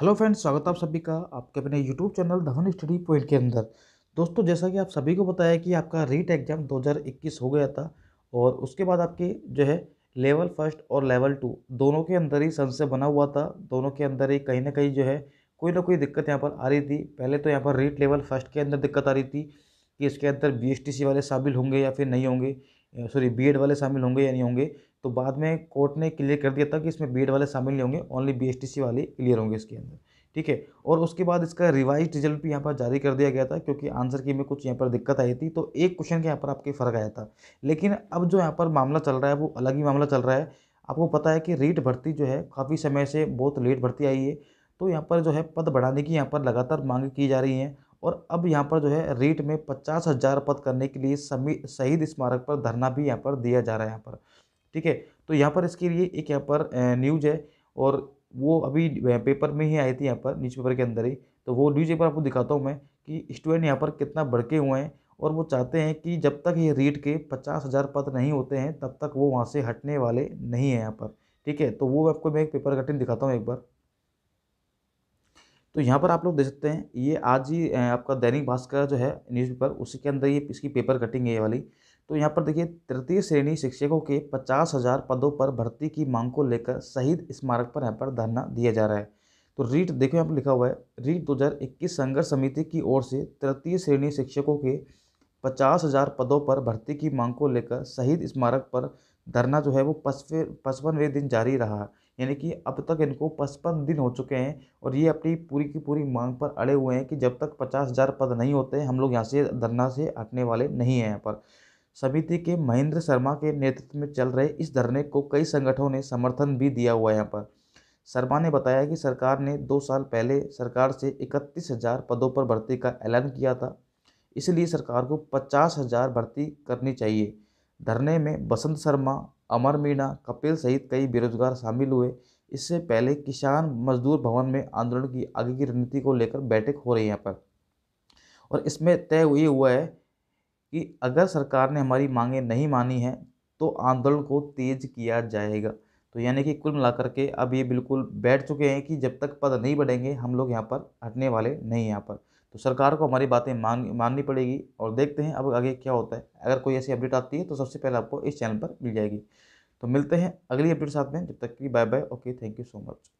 hello friends स्वागत आप सभी का आपके अपने YouTube channel Dhawan study point के अंदर दोस्तों जैसा कि आप सभी को बताया कि आपका रीट एग्ज़ाम 2021 हो गया था और उसके बाद आपके जो है लेवल फर्स्ट और लेवल टू दोनों के अंदर ही संशय बना हुआ था दोनों के अंदर ही कहीं ना कहीं जो है कोई ना कोई दिक्कत यहाँ पर आ रही थी पहले तो यहाँ पर रीट लेवल फर्स्ट के अंदर दिक्कत आ रही थी कि इसके अंदर बी वाले शामिल होंगे या फिर नहीं होंगे सॉरी बी वाले शामिल होंगे या नहीं होंगे तो बाद में कोर्ट ने क्लियर कर दिया था कि इसमें बी वाले शामिल नहीं होंगे ओनली बी वाले क्लियर होंगे इसके अंदर ठीक है और उसके बाद इसका रिवाइज रिजल्ट भी यहाँ पर जारी कर दिया गया था क्योंकि आंसर की में कुछ यहाँ पर दिक्कत आई थी तो एक क्वेश्चन के यहाँ पर आपके फ़र्क आया था लेकिन अब जो यहाँ पर मामला चल रहा है वो अलग ही मामला चल रहा है आपको पता है कि रीट भर्ती जो है काफ़ी समय से बहुत लेट भर्ती आई है तो यहाँ पर जो है पद बढ़ाने की यहाँ पर लगातार मांग की जा रही हैं और अब यहाँ पर जो है रेट में पचास हज़ार पद करने के लिए शहीद स्मारक पर धरना भी यहाँ पर दिया जा रहा है यहाँ पर ठीक है तो यहाँ पर इसके लिए एक यहाँ पर न्यूज है और वो अभी पेपर में ही आई थी यहाँ पर न्यूज पेपर के अंदर ही तो वो न्यूज पेपर आपको दिखाता हूँ मैं कि स्टूडेंट यहाँ पर कितना बढ़के हुए हैं और वो चाहते हैं कि जब तक ये रीट के पचास हज़ार पद नहीं होते हैं तब तक वो वहाँ से हटने वाले नहीं हैं यहाँ पर ठीक है तो वो आपको मैं एक पेपर कटिंग दिखाता हूँ एक बार तो यहाँ पर आप लोग देख सकते हैं ये आज ही आपका दैनिक भास्कर जो है न्यूज़पेपर उसी के अंदर ये इसकी पेपर कटिंग है ये वाली तो यहाँ पर देखिए तृतीय श्रेणी शिक्षकों के पचास हज़ार पदों पर भर्ती की मांग को लेकर शहीद स्मारक पर यहाँ पर धरना दिया जा रहा है तो रीट देखो यहाँ पर लिखा हुआ है रीट दो संघर्ष समिति की ओर से तृतीय श्रेणी शिक्षकों के पचास हज़ार पदों पर भर्ती की मांग को लेकर शहीद स्मारक पर धरना जो है वो पचवे पचपनवें दिन जारी रहा यानी कि अब तक इनको पचपन दिन हो चुके हैं और ये अपनी पूरी की पूरी मांग पर अड़े हुए हैं कि जब तक पचास हज़ार पद नहीं होते हम लोग यहाँ से धरना से हटने वाले नहीं हैं यहाँ पर समिति के महेंद्र शर्मा के नेतृत्व में चल रहे इस धरने को कई संगठनों ने समर्थन भी दिया हुआ है यहाँ पर शर्मा ने बताया कि सरकार ने दो साल पहले सरकार से इकतीस हज़ार पदों पर भर्ती का ऐलान किया था इसलिए सरकार को पचास हज़ार भर्ती करनी चाहिए धरने में बसंत शर्मा अमर मीणा कपिल सहित कई बेरोजगार शामिल हुए इससे पहले किसान मजदूर भवन में आंदोलन की आगे की रणनीति को लेकर बैठक हो रही है यहाँ पर और इसमें तय ये हुआ है कि अगर सरकार ने हमारी मांगे नहीं मानी हैं तो आंदोलन को तेज किया जाएगा तो यानी कि कुल मिलाकर के अब ये बिल्कुल बैठ चुके हैं कि जब तक पद नहीं बढ़ेंगे हम लोग यहाँ पर हटने वाले नहीं यहाँ पर तो सरकार को हमारी बातें मान माननी पड़ेगी और देखते हैं अब आगे क्या होता है अगर कोई ऐसी अपडेट आती है तो सबसे पहले आपको इस चैनल पर मिल जाएगी तो मिलते हैं अगली अपडेट साथ में जब तक कि bye bye okay thank you so much